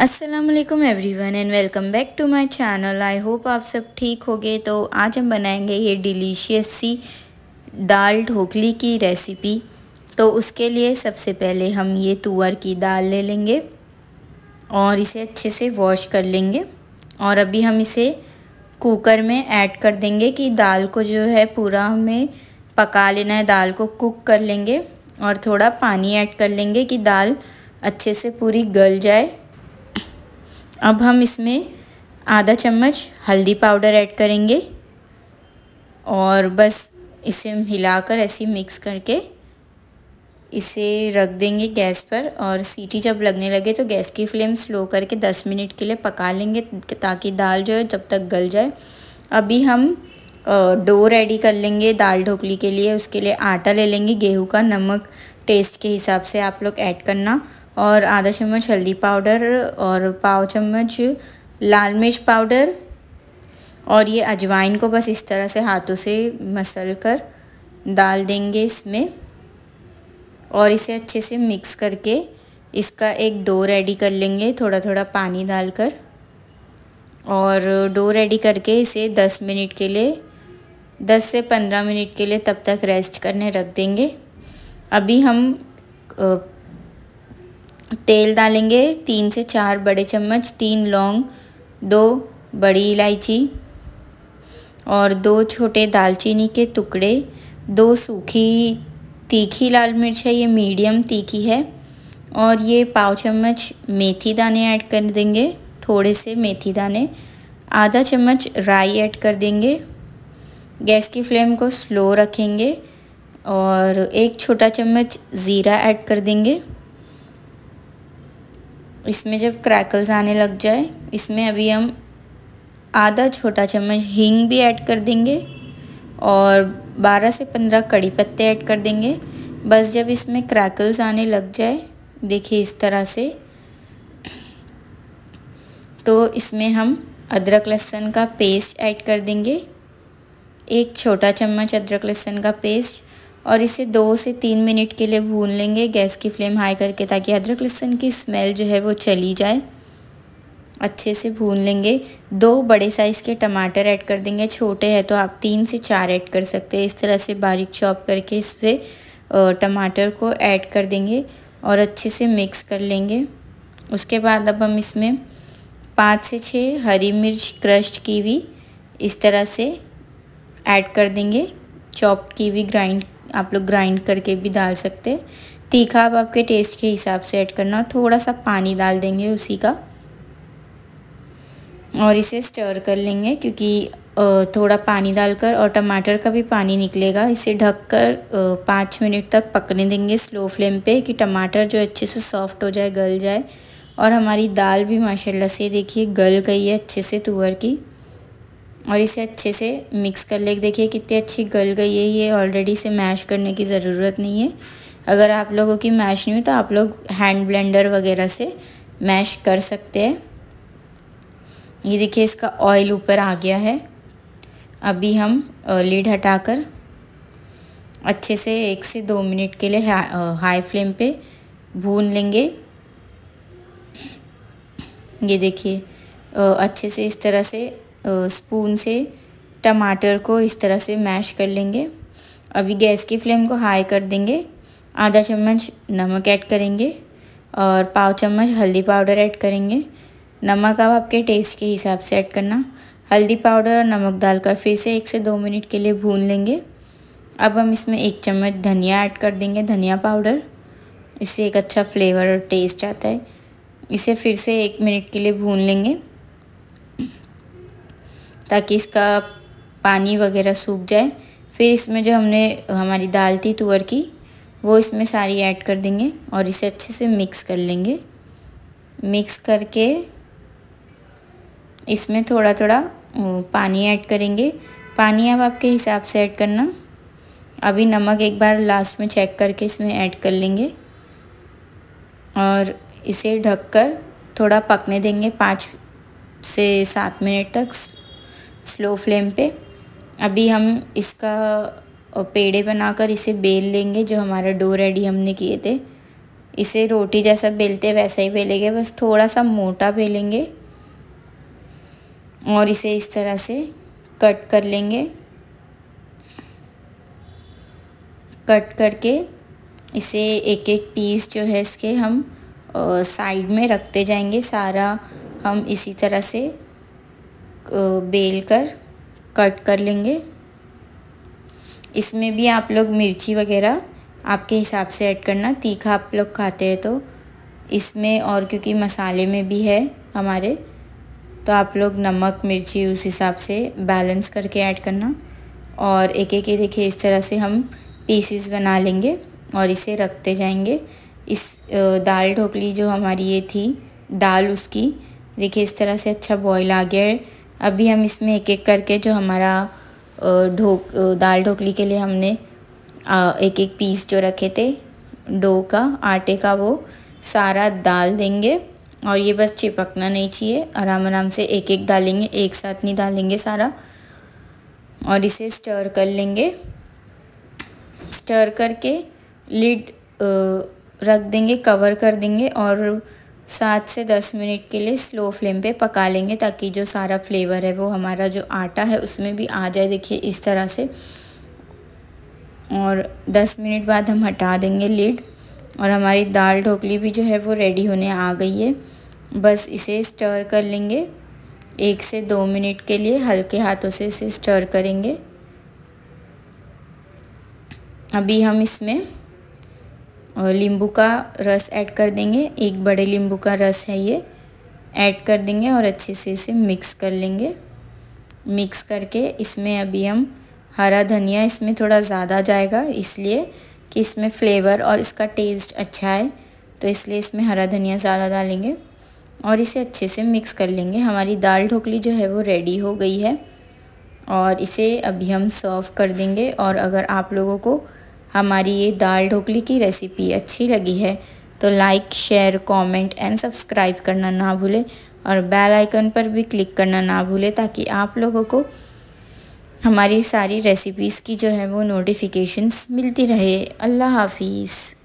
असलम वन and welcome back to my channel I hope आप सब ठीक हो गए तो आज हम बनाएंगे ये डिलीशियस सी दाल ढोकली की रेसिपी तो उसके लिए सबसे पहले हम ये तुअर की दाल ले लेंगे और इसे अच्छे से वॉश कर लेंगे और अभी हम इसे कुकर में ऐड कर देंगे कि दाल को जो है पूरा हमें पका लेना है दाल को कुक कर लेंगे और थोड़ा पानी ऐड कर लेंगे कि दाल अच्छे से पूरी गल जाए अब हम इसमें आधा चम्मच हल्दी पाउडर ऐड करेंगे और बस इसे हिलाकर ऐसे मिक्स करके इसे रख देंगे गैस पर और सीटी जब लगने लगे तो गैस की फ्लेम स्लो करके 10 मिनट के लिए पका लेंगे ताकि दाल जो है जब तक गल जाए अभी हम डो रेडी कर लेंगे दाल ढोकली के लिए उसके लिए आटा ले लेंगे गेहूं का नमक टेस्ट के हिसाब से आप लोग ऐड करना और आधा चम्मच हल्दी पाउडर और पाव चम्मच लाल मिर्च पाउडर और ये अजवाइन को बस इस तरह से हाथों से मसल कर डाल देंगे इसमें और इसे अच्छे से मिक्स करके इसका एक डो रेडी कर लेंगे थोड़ा थोड़ा पानी डालकर और डो रेडी करके इसे 10 मिनट के लिए 10 से 15 मिनट के लिए तब तक रेस्ट करने रख देंगे अभी हम तेल डालेंगे तीन से चार बड़े चम्मच तीन लौंग दो बड़ी इलायची और दो छोटे दालचीनी के टुकड़े दो सूखी तीखी लाल मिर्च है ये मीडियम तीखी है और ये पाव चम्मच मेथी दाने ऐड कर देंगे थोड़े से मेथी दाने आधा चम्मच राई ऐड कर देंगे गैस की फ्लेम को स्लो रखेंगे और एक छोटा चम्मच ज़ीरा ऐड कर देंगे इसमें जब क्रैकल्स आने लग जाए इसमें अभी हम आधा छोटा चम्मच हींग भी ऐड कर देंगे और 12 से 15 कड़ी पत्ते ऐड कर देंगे बस जब इसमें क्रैकल्स आने लग जाए देखिए इस तरह से तो इसमें हम अदरक लहसुन का पेस्ट ऐड कर देंगे एक छोटा चम्मच अदरक लहसुन का पेस्ट और इसे दो से तीन मिनट के लिए भून लेंगे गैस की फ्लेम हाई करके ताकि अदरक लहसुन की स्मेल जो है वो चली जाए अच्छे से भून लेंगे दो बड़े साइज़ के टमाटर ऐड कर देंगे छोटे हैं तो आप तीन से चार ऐड कर सकते हैं इस तरह से बारीक चॉप करके इस पर टमाटर को ऐड कर देंगे और अच्छे से मिक्स कर लेंगे उसके बाद अब हम इसमें पाँच से छः हरी मिर्च क्रश्ड की इस तरह से ऐड कर देंगे चॉप की ग्राइंड आप लोग ग्राइंड करके भी डाल सकते तीखा आप आपके टेस्ट के हिसाब से ऐड करना थोड़ा सा पानी डाल देंगे उसी का और इसे स्टर कर लेंगे क्योंकि थोड़ा पानी डालकर और टमाटर का भी पानी निकलेगा इसे ढककर पाँच मिनट तक पकने देंगे स्लो फ्लेम पे कि टमाटर जो अच्छे से सॉफ्ट हो जाए गल जाए और हमारी दाल भी माशाल्लाह से देखिए गल गई है अच्छे से तुअर की और इसे अच्छे से मिक्स कर ले देखिए कितनी अच्छी गल गई है ये ऑलरेडी इसे मैश करने की ज़रूरत नहीं है अगर आप लोगों की मैश नहीं हो तो आप लोग हैंड ब्लेंडर वगैरह से मैश कर सकते हैं ये देखिए इसका ऑयल ऊपर आ गया है अभी हम लीड हटाकर अच्छे से एक से दो मिनट के लिए हा, हाई फ्लेम पे भून लेंगे ये देखिए अच्छे से इस तरह से स्पून से टमाटर को इस तरह से मैश कर लेंगे अभी गैस की फ्लेम को हाई कर देंगे आधा चम्मच नमक ऐड करेंगे और पाव चम्मच हल्दी पाउडर ऐड करेंगे नमक आप आपके टेस्ट के हिसाब से ऐड करना हल्दी पाउडर और नमक डालकर फिर से एक से दो मिनट के लिए भून लेंगे अब हम इसमें एक चम्मच धनिया ऐड कर देंगे धनिया पाउडर इससे एक अच्छा फ्लेवर और टेस्ट आता है इसे फिर से एक मिनट के लिए भून लेंगे ताकि इसका पानी वगैरह सूख जाए फिर इसमें जो हमने हमारी दाल थी तुअर की वो इसमें सारी ऐड कर देंगे और इसे अच्छे से मिक्स कर लेंगे मिक्स करके इसमें थोड़ा थोड़ा पानी ऐड करेंगे पानी अब आपके हिसाब से ऐड करना अभी नमक एक बार लास्ट में चेक करके इसमें ऐड कर लेंगे और इसे ढककर थोड़ा पकने देंगे पाँच से सात मिनट तक स्लो फ्लेम पे अभी हम इसका पेड़े बनाकर इसे बेल लेंगे जो हमारा डो रेडी हमने किए थे इसे रोटी जैसा बेलते वैसा ही बेलेंगे बस थोड़ा सा मोटा बेलेंगे और इसे इस तरह से कट कर लेंगे कट करके इसे एक एक पीस जो है इसके हम साइड में रखते जाएंगे सारा हम इसी तरह से बेल कर कट कर लेंगे इसमें भी आप लोग मिर्ची वगैरह आपके हिसाब से ऐड करना तीखा आप लोग खाते हैं तो इसमें और क्योंकि मसाले में भी है हमारे तो आप लोग नमक मिर्ची उस हिसाब से बैलेंस करके ऐड करना और एक एक देखिए इस तरह से हम पीसीस बना लेंगे और इसे रखते जाएंगे इस दाल ढोकली जो हमारी ये थी दाल उसकी देखिए इस तरह से अच्छा बॉयल आ गया है अभी हम इसमें एक एक करके जो हमारा ढोक दाल ढोकली के लिए हमने एक एक पीस जो रखे थे डो का आटे का वो सारा डाल देंगे और ये बस चिपकना नहीं चाहिए आराम आराम से एक एक डालेंगे एक साथ नहीं डालेंगे सारा और इसे स्टर कर लेंगे स्टर करके लिड रख देंगे कवर कर देंगे और सात से दस मिनट के लिए स्लो फ्लेम पे पका लेंगे ताकि जो सारा फ्लेवर है वो हमारा जो आटा है उसमें भी आ जाए देखिए इस तरह से और दस मिनट बाद हम हटा देंगे लीड और हमारी दाल ढोकली भी जो है वो रेडी होने आ गई है बस इसे स्टर कर लेंगे एक से दो मिनट के लिए हल्के हाथों से इसे स्टर करेंगे अभी हम इसमें नींबू का रस ऐड कर देंगे एक बड़े नींबू का रस है ये ऐड कर देंगे और अच्छे से इसे मिक्स कर लेंगे मिक्स करके इसमें अभी हम हरा धनिया इसमें थोड़ा ज़्यादा जाएगा इसलिए कि इसमें फ्लेवर और इसका टेस्ट अच्छा है तो इसलिए इसमें हरा धनिया ज़्यादा डालेंगे और इसे अच्छे से मिक्स कर लेंगे हमारी दाल ढोकली जो है वो रेडी हो गई है और इसे अभी हम सर्व कर देंगे और अगर आप लोगों को हमारी ये दाल ढोकली की रेसिपी अच्छी लगी है तो like share comment and subscribe करना ना भूलें और बेल आइकन पर भी क्लिक करना ना भूलें ताकि आप लोगों को हमारी सारी रेसिपीज़ की जो है वो नोटिफिकेशंस मिलती रहे अल्लाह हाफिज़